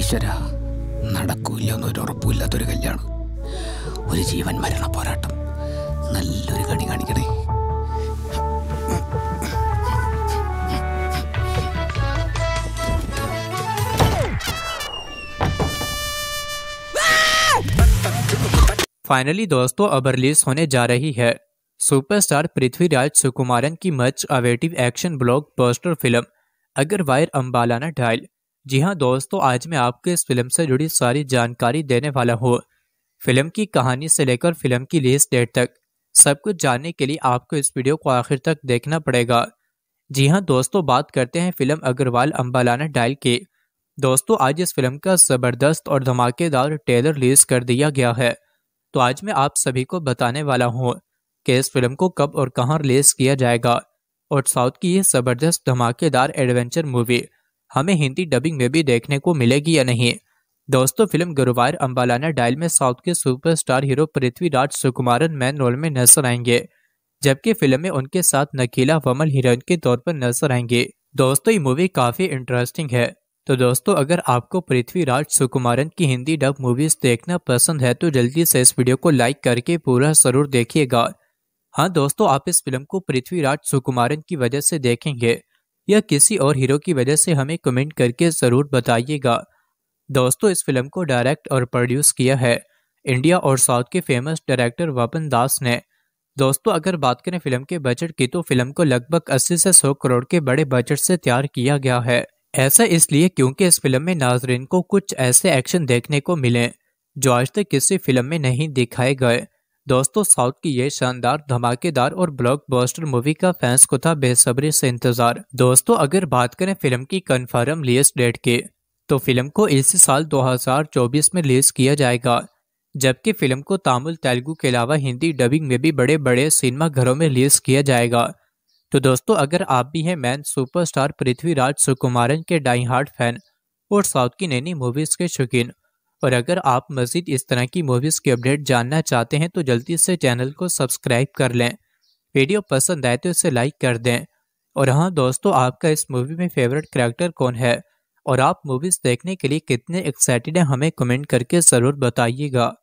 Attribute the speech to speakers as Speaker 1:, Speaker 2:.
Speaker 1: ഈശ്വര നടക്കൂല്ല എന്നൊരു ഉറപ്പുമില്ലാത്തൊരു കല്യാണം ഒരു ജീവൻ മരണ പോരാട്ടം നല്ലൊരു കണി കാണിക്കണേ
Speaker 2: फाइनली दोस्तों अब रिलीज होने जा रही है सुपरस्टार पृथ्वीराज सुकुमारन की much awaited action blockbuster film Guruvayoor Ambalanadayil जी हाँ दोस्तों आज मैं आपको इस फिल्म से जुड़ी सारी जानकारी देने वाला हूँ फिल्म की कहानी से लेकर फिल्म की रिलीज डेट तक सब कुछ जानने के लिए आपको इस वीडियो को आखिर तक देखना पड़ेगा जी हाँ दोस्तों बात करते हैं फिल्म अग्रवाल अम्बालाना डायल की दोस्तों आज इस फिल्म का ज़बरदस्त और धमाकेदार ट्रेलर रिलीज कर दिया गया है तो आज मैं आप सभी को बताने वाला हूँ कि इस फिल्म को कब और कहाँ रिलीज किया जाएगा और साउथ की ये ज़बरदस्त धमाकेदार एडवेंचर मूवी हमें हिंदी डबिंग में भी देखने को मिलेगी या नहीं दोस्तों फिल्म गुरुवार अम्बालाना डायल में साउथ के superstar hero Prithviraj Sukumaran main role में नजर आएंगे जबकि फिल्म में उनके साथ नकीला वमल हीरोइन के तौर पर नजर आएंगे दोस्तों ये मूवी काफी इंटरेस्टिंग है तो दोस्तों अगर आपको पृथ्वीराज सुकुमारन की हिंदी डब मूवीज देखना पसंद है तो जल्दी से इस वीडियो को लाइक करके पूरा जरूर देखिएगा हाँ दोस्तों आप इस फिल्म को पृथ्वीराज सुकुमारन की वजह से देखेंगे या किसी और हीरो की वजह से हमें कमेंट करके ज़रूर बताइएगा दोस्तों इस फिल्म को डायरेक्ट और प्रोड्यूस किया है इंडिया और साउथ के फेमस डायरेक्टर वपन दास ने दोस्तों अगर बात करें फिल्म के बजट की तो फिल्म को लगभग 80 से 100 करोड़ के बड़े बजट से तैयार किया गया है ऐसा इसलिए क्योंकि इस फिल्म में नाजरीन को कुछ ऐसे एक्शन देखने को मिले जो आज तक किसी फिल्म में नहीं दिखाए गए दोस्तों साउथ की ये शानदार धमाकेदार और ब्लॉकबस्टर मूवी का फैंस को था बेसब्री से इंतजार दोस्तों अगर बात करें फिल्म की कन्फर्म रिलीज डेट की तो फिल्म को इसी साल 2024 में रिलीज किया जाएगा जबकि फिल्म को तमिल तेलुगू के अलावा हिंदी डबिंग में भी बड़े बड़े सिनेमा घरों में रिलीज किया जाएगा तो दोस्तों अगर आप भी हैं मैन सुपरस्टार पृथ्वीराज सुकुमारन के डाई हार्ट फैन और साउथ की नैनी मूवीज के शौकीन और अगर आप मज़ीद इस तरह की मूवीज़ की अपडेट जानना चाहते हैं तो जल्दी से चैनल को सब्सक्राइब कर लें वीडियो पसंद आए तो इसे लाइक कर दें और हाँ दोस्तों आपका इस मूवी में फेवरेट करेक्टर कौन है और आप मूवीज़ देखने के लिए कितने एक्साइटेड हैं हमें कमेंट करके ज़रूर बताइएगा